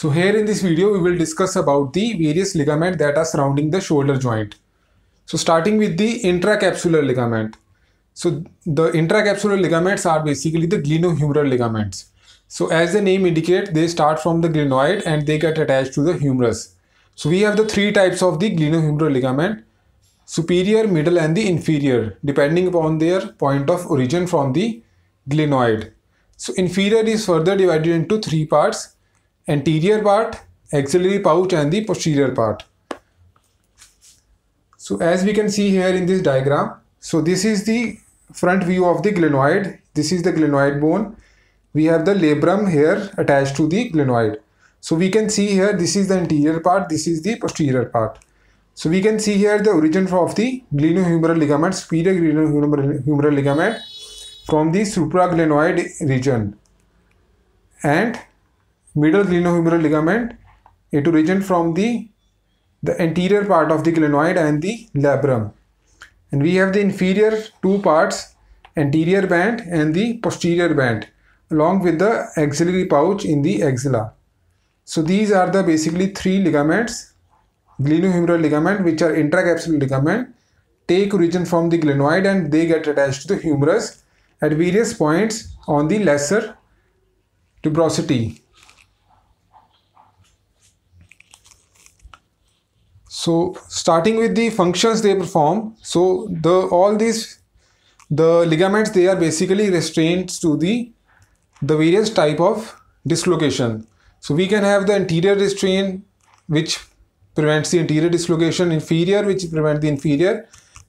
So here in this video, we will discuss about the various ligaments that are surrounding the shoulder joint. So starting with the intracapsular ligament. So the intracapsular ligaments are basically the glenohumeral ligaments. So as the name indicates, they start from the glenoid and they get attached to the humerus. So we have the three types of the glenohumeral ligament, superior, middle and the inferior, depending upon their point of origin from the glenoid. So inferior is further divided into three parts, anterior part, axillary pouch and the posterior part. So as we can see here in this diagram, so this is the front view of the glenoid. This is the glenoid bone. We have the labrum here attached to the glenoid. So we can see here this is the anterior part, this is the posterior part. So we can see here the origin of the glenohumeral ligament, superior glenohumeral ligament from the supraglenoid region and middle glenohumeral ligament into region from the the anterior part of the glenoid and the labrum and we have the inferior two parts anterior band and the posterior band along with the axillary pouch in the axilla so these are the basically three ligaments glenohumeral ligament which are intracapsular ligament take origin from the glenoid and they get attached to the humerus at various points on the lesser tuberosity So starting with the functions they perform, so the all these the ligaments they are basically restraints to the the various type of dislocation. So we can have the anterior restraint which prevents the anterior dislocation, inferior which prevent the inferior,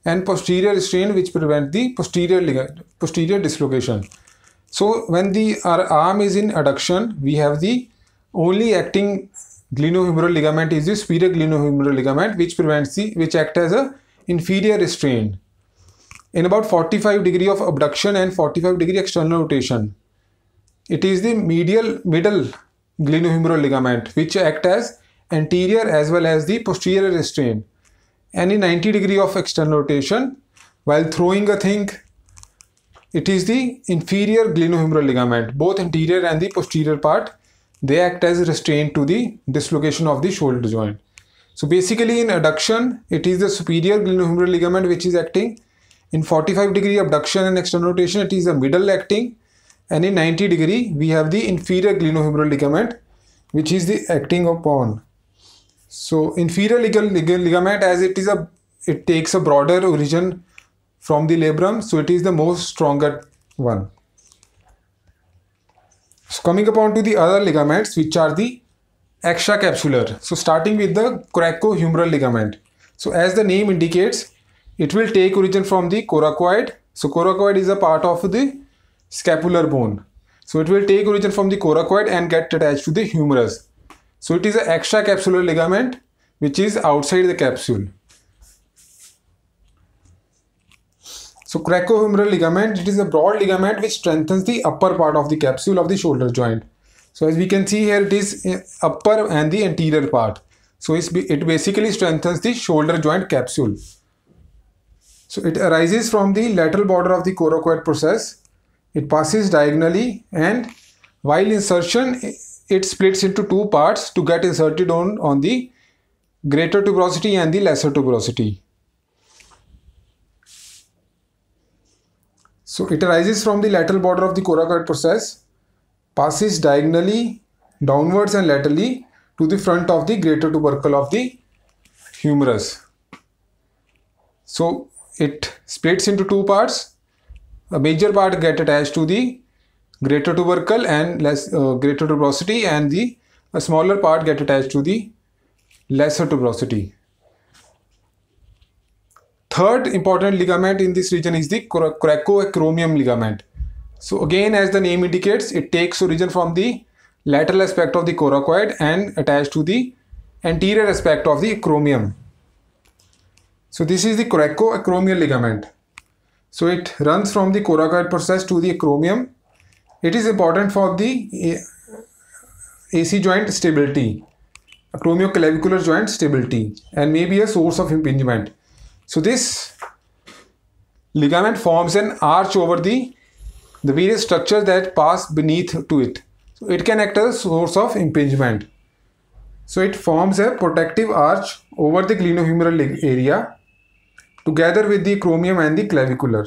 and posterior restraint which prevent the posterior ligament, posterior dislocation. So when the our arm is in adduction, we have the only acting Glenohumeral ligament is the superior glenohumeral ligament which prevents the which acts as a inferior restraint. In about 45 degree of abduction and 45 degree external rotation, it is the medial middle glenohumeral ligament which act as anterior as well as the posterior restraint. Any 90 degree of external rotation while throwing a thing it is the inferior glenohumeral ligament both anterior and the posterior part they act as restraint to the dislocation of the shoulder joint. So basically in adduction, it is the superior glenohumeral ligament which is acting. In 45 degree abduction and external rotation, it is the middle acting. And in 90 degree, we have the inferior glenohumeral ligament which is the acting upon. So inferior ligament as it is a it takes a broader origin from the labrum so it is the most stronger one so coming upon to the other ligaments, which are the extracapsular. So starting with the coracohumeral ligament. So as the name indicates, it will take origin from the coracoid. So coracoid is a part of the scapular bone. So it will take origin from the coracoid and get attached to the humerus. So it is an extracapsular ligament which is outside the capsule. So cracohumeral ligament, it is a broad ligament which strengthens the upper part of the capsule of the shoulder joint. So as we can see here, it is eh, upper and the anterior part. So it basically strengthens the shoulder joint capsule. So it arises from the lateral border of the coracoid process. It passes diagonally and while insertion, it splits into two parts to get inserted on, on the greater tuberosity and the lesser tuberosity. So it arises from the lateral border of the coracoid process, passes diagonally downwards and laterally to the front of the greater tubercle of the humerus. So it splits into two parts. A major part get attached to the greater tubercle and less uh, greater tuberosity and the a smaller part get attached to the lesser tuberosity third important ligament in this region is the coracoacromium ligament. So again, as the name indicates, it takes origin from the lateral aspect of the coracoid and attached to the anterior aspect of the acromion. So this is the coracoacromial ligament. So it runs from the coracoid process to the acromion. It is important for the AC joint stability, acromioclavicular joint stability and may be a source of impingement. So this ligament forms an arch over the, the various structures that pass beneath to it. So it can act as a source of impingement. So it forms a protective arch over the glenohumeral area together with the chromium and the clavicular.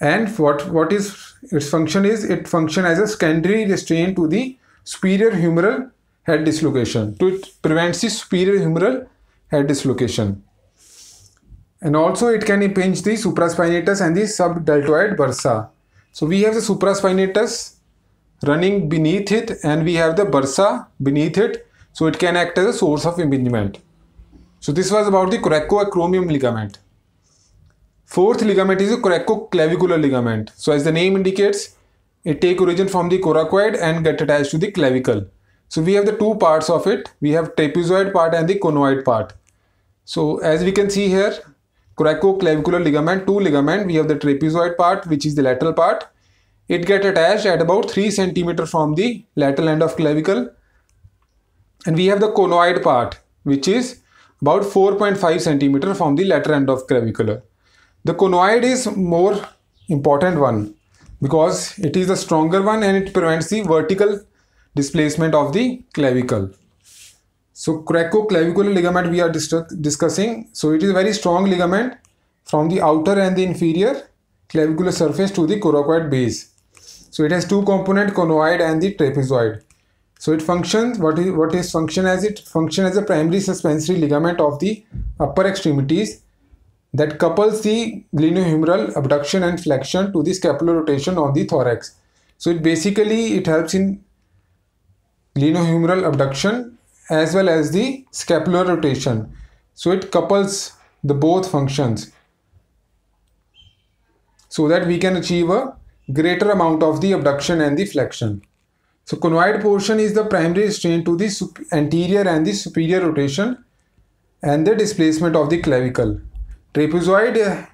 And what, what is its function is it function as a secondary restraint to the superior humeral head dislocation. To it prevents the superior humeral head dislocation and also it can impinge the supraspinatus and the subdeltoid bursa. So we have the supraspinatus running beneath it and we have the bursa beneath it. So it can act as a source of impingement. So this was about the coracoacromium ligament. Fourth ligament is the coracoclavicular ligament. So as the name indicates, it take origin from the coracoid and get attached to the clavicle. So we have the two parts of it. We have trapezoid part and the conoid part. So as we can see here, Coraco-clavicular ligament, two ligament. We have the trapezoid part, which is the lateral part. It get attached at about 3 centimeter from the lateral end of clavicle. And we have the conoid part, which is about 4.5 centimeter from the lateral end of clavicular. The conoid is more important one because it is the stronger one and it prevents the vertical displacement of the clavicle. So cracoclavicular ligament we are discussing. So it is a very strong ligament from the outer and the inferior clavicular surface to the coracoid base. So it has two component conoid and the trapezoid. So it functions what is what is function as it function as a primary suspensory ligament of the upper extremities that couples the glenohumeral abduction and flexion to the scapular rotation on the thorax. So it basically it helps in glenohumeral abduction as well as the scapular rotation. So it couples the both functions so that we can achieve a greater amount of the abduction and the flexion. So conoid portion is the primary strain to the anterior and the superior rotation and the displacement of the clavicle. Trapezoid, uh,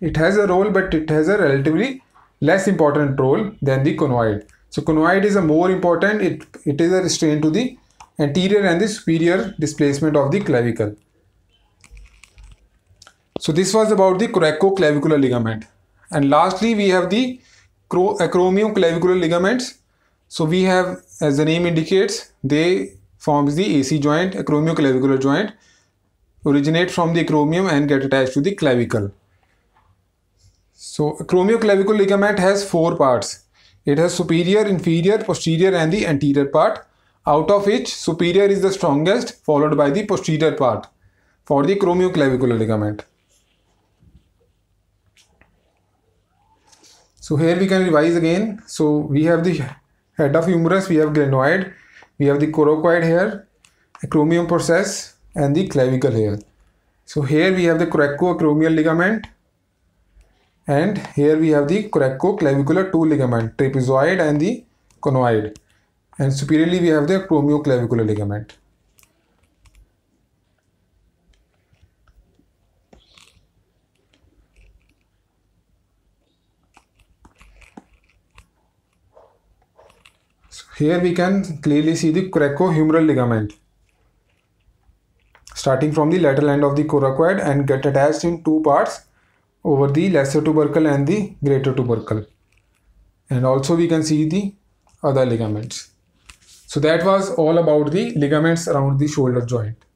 it has a role but it has a relatively less important role than the conoid. So conoid is a more important, it, it is a restraint to the anterior and the superior displacement of the clavicle. So this was about the coraco-clavicular ligament. And lastly, we have the acromioclavicular uh, ligaments. So we have, as the name indicates, they forms the AC joint, acromioclavicular joint, originate from the acromion and get attached to the clavicle. So acromioclavicular ligament has four parts. It has superior, inferior, posterior and the anterior part out of which superior is the strongest followed by the posterior part for the cranioclavicular ligament. So here we can revise again. So we have the head of humerus, we have glenoid, we have the coracoid here, acromion process and the clavicle here. So here we have the coracoacromial ligament and here we have the coracoclavicular two ligament, trapezoid and the conoid and superiorly we have the acromioclavicular ligament. So here we can clearly see the cracohumeral ligament starting from the lateral end of the coracoid and get attached in two parts over the lesser tubercle and the greater tubercle and also we can see the other ligaments. So that was all about the ligaments around the shoulder joint.